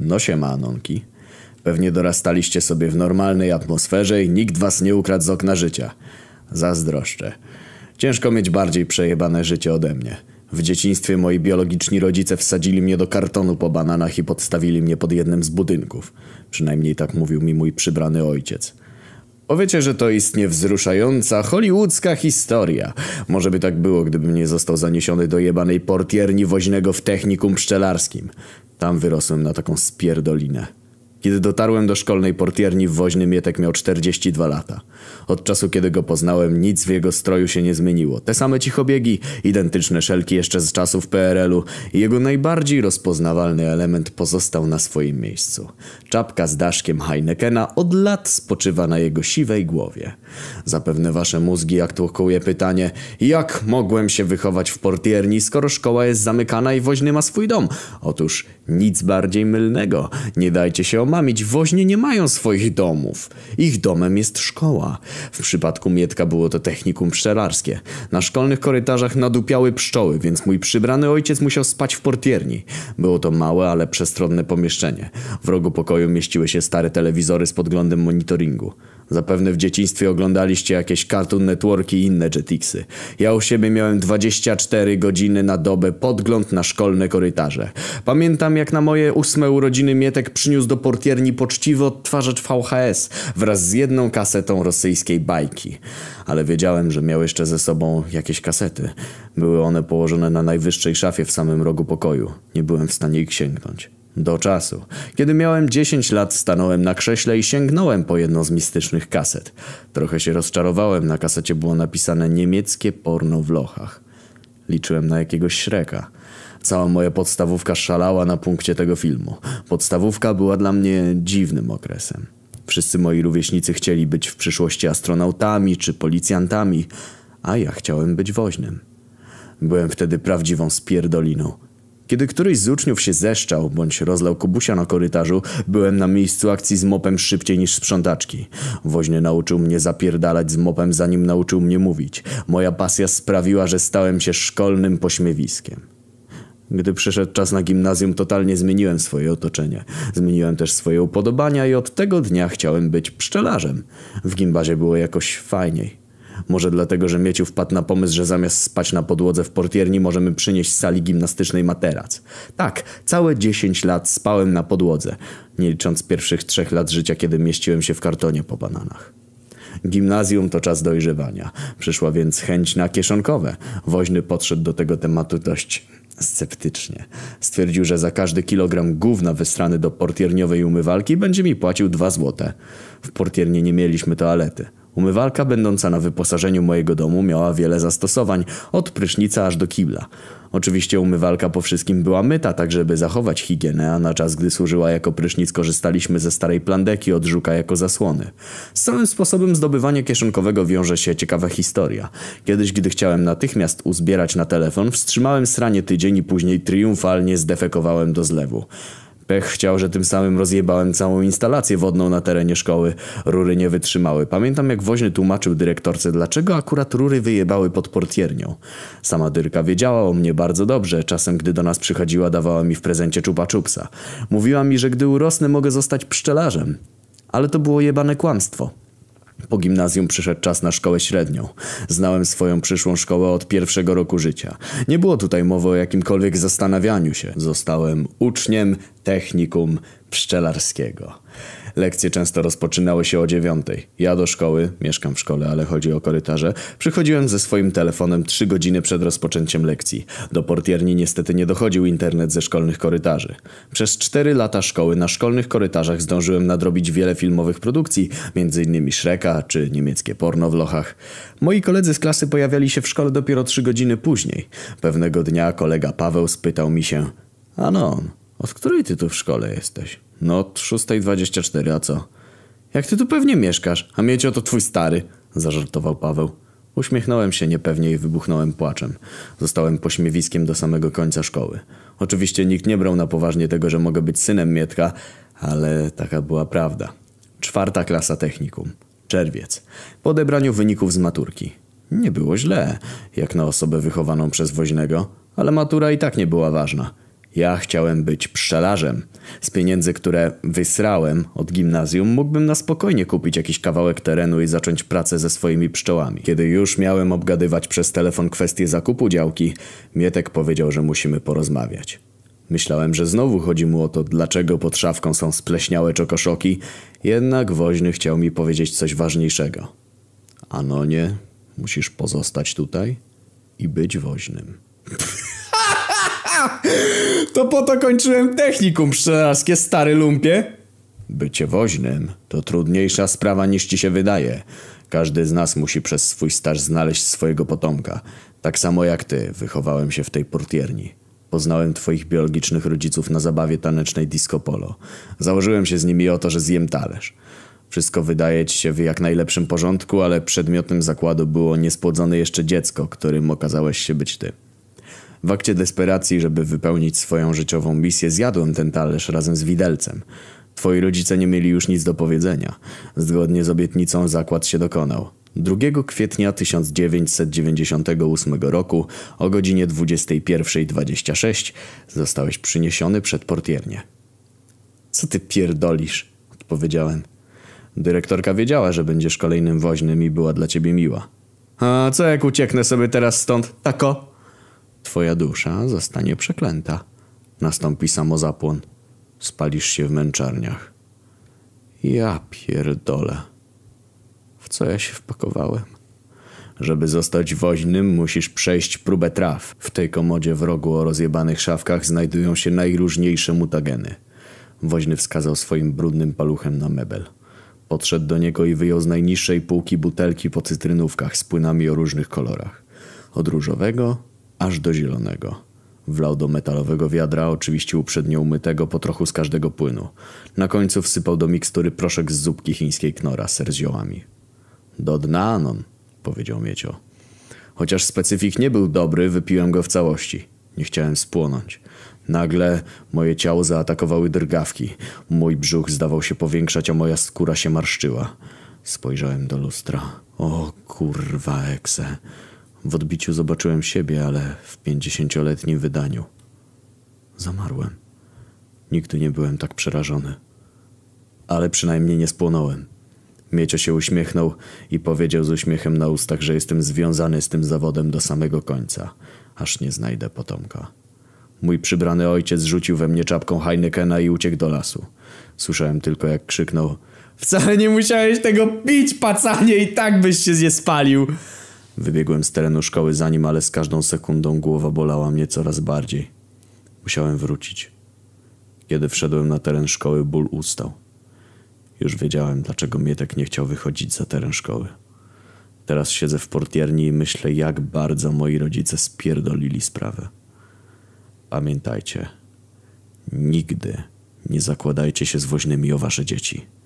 No ma, Anonki. Pewnie dorastaliście sobie w normalnej atmosferze i nikt was nie ukradł z okna życia. Zazdroszczę. Ciężko mieć bardziej przejebane życie ode mnie. W dzieciństwie moi biologiczni rodzice wsadzili mnie do kartonu po bananach i podstawili mnie pod jednym z budynków. Przynajmniej tak mówił mi mój przybrany ojciec. Powiecie, że to istnie wzruszająca, hollywoodzka historia. Może by tak było, gdybym nie został zaniesiony do jebanej portierni woźnego w technikum pszczelarskim. Tam wyrosłem na taką spierdolinę. Kiedy dotarłem do szkolnej portierni w woźny Mietek miał 42 lata. Od czasu kiedy go poznałem nic w jego stroju się nie zmieniło. Te same cichobiegi, identyczne szelki jeszcze z czasów PRL-u i jego najbardziej rozpoznawalny element pozostał na swoim miejscu. Czapka z daszkiem Heinekena od lat spoczywa na jego siwej głowie. Zapewne wasze mózgi aktualkuje pytanie jak mogłem się wychować w portierni skoro szkoła jest zamykana i woźny ma swój dom? Otóż nic bardziej mylnego. Nie dajcie się omówić ma mieć woźnie nie mają swoich domów. Ich domem jest szkoła. W przypadku Mietka było to technikum pszczelarskie. Na szkolnych korytarzach nadupiały pszczoły, więc mój przybrany ojciec musiał spać w portierni. Było to małe, ale przestronne pomieszczenie. W rogu pokoju mieściły się stare telewizory z podglądem monitoringu. Zapewne w dzieciństwie oglądaliście jakieś Cartoon Networki i inne Jetixy. Ja u siebie miałem 24 godziny na dobę podgląd na szkolne korytarze. Pamiętam jak na moje ósme urodziny Mietek przyniósł do portierni portierni poczciwy odtwarzacz VHS wraz z jedną kasetą rosyjskiej bajki. Ale wiedziałem, że miał jeszcze ze sobą jakieś kasety. Były one położone na najwyższej szafie w samym rogu pokoju. Nie byłem w stanie ich sięgnąć. Do czasu. Kiedy miałem 10 lat, stanąłem na krześle i sięgnąłem po jedną z mistycznych kaset. Trochę się rozczarowałem, na kasecie było napisane niemieckie porno w lochach. Liczyłem na jakiegoś śreka. Cała moja podstawówka szalała na punkcie tego filmu. Podstawówka była dla mnie dziwnym okresem. Wszyscy moi rówieśnicy chcieli być w przyszłości astronautami czy policjantami, a ja chciałem być woźnym. Byłem wtedy prawdziwą spierdoliną. Kiedy któryś z uczniów się zeszczał bądź rozlał kubusia na korytarzu, byłem na miejscu akcji z mopem szybciej niż sprzątaczki. Woźny nauczył mnie zapierdalać z mopem, zanim nauczył mnie mówić. Moja pasja sprawiła, że stałem się szkolnym pośmiewiskiem. Gdy przyszedł czas na gimnazjum, totalnie zmieniłem swoje otoczenie. Zmieniłem też swoje upodobania i od tego dnia chciałem być pszczelarzem. W gimbazie było jakoś fajniej. Może dlatego, że Mieciu wpadł na pomysł, że zamiast spać na podłodze w portierni możemy przynieść z sali gimnastycznej materac. Tak, całe 10 lat spałem na podłodze, nie licząc pierwszych trzech lat życia, kiedy mieściłem się w kartonie po bananach. Gimnazjum to czas dojrzewania. Przyszła więc chęć na kieszonkowe. Woźny podszedł do tego tematu dość sceptycznie. Stwierdził, że za każdy kilogram gówna wystrany do portierniowej umywalki będzie mi płacił dwa złote. W portiernie nie mieliśmy toalety. Umywalka będąca na wyposażeniu mojego domu miała wiele zastosowań, od prysznica aż do kibla. Oczywiście umywalka po wszystkim była myta, tak żeby zachować higienę, a na czas gdy służyła jako prysznic korzystaliśmy ze starej plandeki od żuka jako zasłony. Z samym sposobem zdobywania kieszonkowego wiąże się ciekawa historia. Kiedyś, gdy chciałem natychmiast uzbierać na telefon, wstrzymałem sranie tydzień i później triumfalnie zdefekowałem do zlewu. Pech chciał, że tym samym rozjebałem całą instalację wodną na terenie szkoły. Rury nie wytrzymały. Pamiętam jak woźny tłumaczył dyrektorce, dlaczego akurat rury wyjebały pod portiernią. Sama Dyrka wiedziała o mnie bardzo dobrze. Czasem, gdy do nas przychodziła, dawała mi w prezencie czupa czupsa. Mówiła mi, że gdy urosnę, mogę zostać pszczelarzem. Ale to było jebane kłamstwo. Po gimnazjum przyszedł czas na szkołę średnią. Znałem swoją przyszłą szkołę od pierwszego roku życia. Nie było tutaj mowy o jakimkolwiek zastanawianiu się. Zostałem uczniem technikum pszczelarskiego. Lekcje często rozpoczynały się o dziewiątej. Ja do szkoły, mieszkam w szkole, ale chodzi o korytarze, przychodziłem ze swoim telefonem trzy godziny przed rozpoczęciem lekcji. Do portierni niestety nie dochodził internet ze szkolnych korytarzy. Przez cztery lata szkoły na szkolnych korytarzach zdążyłem nadrobić wiele filmowych produkcji, m.in. Shreka czy niemieckie porno w lochach. Moi koledzy z klasy pojawiali się w szkole dopiero trzy godziny później. Pewnego dnia kolega Paweł spytał mi się... Anon, od której ty tu w szkole jesteś? No od 6.24, a co? Jak ty tu pewnie mieszkasz, a miecie to twój stary, zażartował Paweł. Uśmiechnąłem się niepewnie i wybuchnąłem płaczem. Zostałem pośmiewiskiem do samego końca szkoły. Oczywiście nikt nie brał na poważnie tego, że mogę być synem Mietka, ale taka była prawda. Czwarta klasa technikum. Czerwiec. Po odebraniu wyników z maturki. Nie było źle, jak na osobę wychowaną przez woźnego, ale matura i tak nie była ważna. Ja chciałem być pszczelarzem. Z pieniędzy, które wysrałem od gimnazjum, mógłbym na spokojnie kupić jakiś kawałek terenu i zacząć pracę ze swoimi pszczołami. Kiedy już miałem obgadywać przez telefon kwestię zakupu działki, Mietek powiedział, że musimy porozmawiać. Myślałem, że znowu chodzi mu o to, dlaczego pod szafką są spleśniałe czokoszoki, jednak woźny chciał mi powiedzieć coś ważniejszego. Anonie, musisz pozostać tutaj i być woźnym. to po to kończyłem technikum pszczelarskie, stary lumpie. Bycie woźnym to trudniejsza sprawa niż ci się wydaje. Każdy z nas musi przez swój staż znaleźć swojego potomka. Tak samo jak ty, wychowałem się w tej portierni. Poznałem twoich biologicznych rodziców na zabawie tanecznej disco polo. Założyłem się z nimi o to, że zjem talerz. Wszystko wydaje ci się w jak najlepszym porządku, ale przedmiotem zakładu było niespłodzone jeszcze dziecko, którym okazałeś się być ty. W akcie desperacji, żeby wypełnić swoją życiową misję, zjadłem ten talerz razem z widelcem. Twoi rodzice nie mieli już nic do powiedzenia. Zgodnie z obietnicą zakład się dokonał. 2 kwietnia 1998 roku o godzinie 21.26 zostałeś przyniesiony przed portiernię. Co ty pierdolisz? Odpowiedziałem. Dyrektorka wiedziała, że będziesz kolejnym woźnym i była dla ciebie miła. A co jak ucieknę sobie teraz stąd? Tako? Twoja dusza zostanie przeklęta. Nastąpi samozapłon. Spalisz się w męczarniach. Ja pierdolę. W co ja się wpakowałem? Żeby zostać woźnym, musisz przejść próbę traw. W tej komodzie w rogu o rozjebanych szafkach znajdują się najróżniejsze mutageny. Woźny wskazał swoim brudnym paluchem na mebel. Podszedł do niego i wyjął z najniższej półki butelki po cytrynówkach z płynami o różnych kolorach. Od różowego aż do zielonego. Wlał do metalowego wiadra, oczywiście uprzednio umytego po trochu z każdego płynu. Na końcu wsypał do mikstury proszek z zupki chińskiej knora, ser z ziołami. Do dna, Anon, powiedział Miecio. Chociaż specyfik nie był dobry, wypiłem go w całości. Nie chciałem spłonąć. Nagle moje ciało zaatakowały drgawki. Mój brzuch zdawał się powiększać, a moja skóra się marszczyła. Spojrzałem do lustra. O kurwa, ekse. W odbiciu zobaczyłem siebie, ale w pięćdziesięcioletnim wydaniu. Zamarłem. Nigdy nie byłem tak przerażony. Ale przynajmniej nie spłonąłem. Miecio się uśmiechnął i powiedział z uśmiechem na ustach, że jestem związany z tym zawodem do samego końca, aż nie znajdę potomka. Mój przybrany ojciec rzucił we mnie czapką Heinekena i uciekł do lasu. Słyszałem tylko jak krzyknął Wcale nie musiałeś tego pić, pacanie, i tak byś się nie spalił. Wybiegłem z terenu szkoły za nim, ale z każdą sekundą głowa bolała mnie coraz bardziej. Musiałem wrócić. Kiedy wszedłem na teren szkoły, ból ustał. Już wiedziałem, dlaczego Mietek nie chciał wychodzić za teren szkoły. Teraz siedzę w portierni i myślę, jak bardzo moi rodzice spierdolili sprawę. Pamiętajcie, nigdy nie zakładajcie się z woźnymi o wasze dzieci.